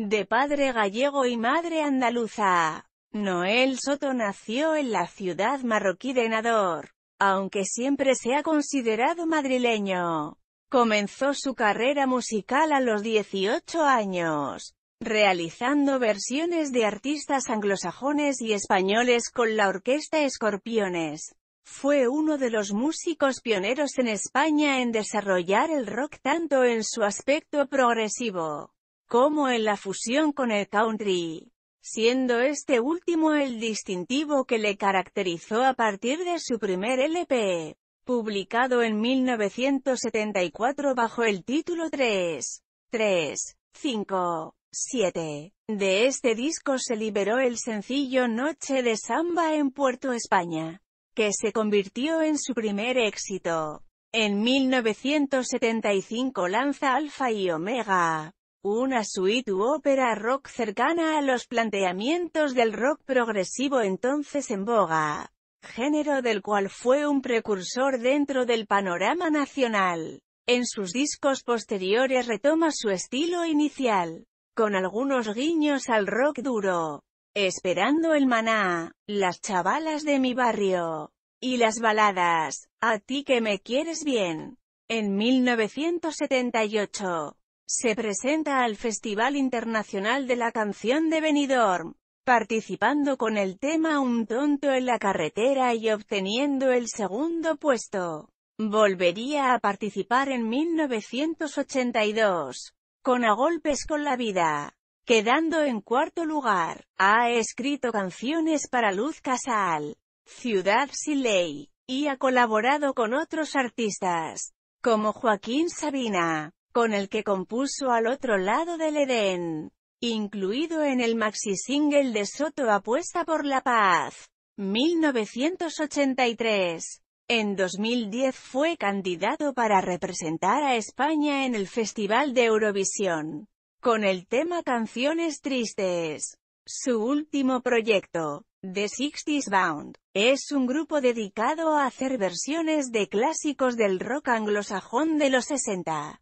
De padre gallego y madre andaluza, Noel Soto nació en la ciudad marroquí de Nador, aunque siempre se ha considerado madrileño. Comenzó su carrera musical a los 18 años, realizando versiones de artistas anglosajones y españoles con la orquesta Escorpiones. Fue uno de los músicos pioneros en España en desarrollar el rock tanto en su aspecto progresivo como en la fusión con el country, siendo este último el distintivo que le caracterizó a partir de su primer LP, publicado en 1974 bajo el título 3, 3, 5, 7. De este disco se liberó el sencillo Noche de Samba en Puerto España, que se convirtió en su primer éxito. En 1975 lanza Alfa y Omega, una suite ópera rock cercana a los planteamientos del rock progresivo entonces en boga, género del cual fue un precursor dentro del panorama nacional. En sus discos posteriores retoma su estilo inicial, con algunos guiños al rock duro, Esperando el maná, Las chavalas de mi barrio, y las baladas, A ti que me quieres bien. En 1978, se presenta al Festival Internacional de la Canción de Benidorm, participando con el tema Un tonto en la carretera y obteniendo el segundo puesto. Volvería a participar en 1982, con A Golpes con la Vida, quedando en cuarto lugar. Ha escrito canciones para Luz Casal, Ciudad Sin Ley, y ha colaborado con otros artistas, como Joaquín Sabina, con el que compuso Al otro lado del Edén, incluido en el maxi-single de Soto Apuesta por la Paz, 1983. En 2010 fue candidato para representar a España en el Festival de Eurovisión, con el tema Canciones Tristes. Su último proyecto, The Sixties Bound, es un grupo dedicado a hacer versiones de clásicos del rock anglosajón de los 60.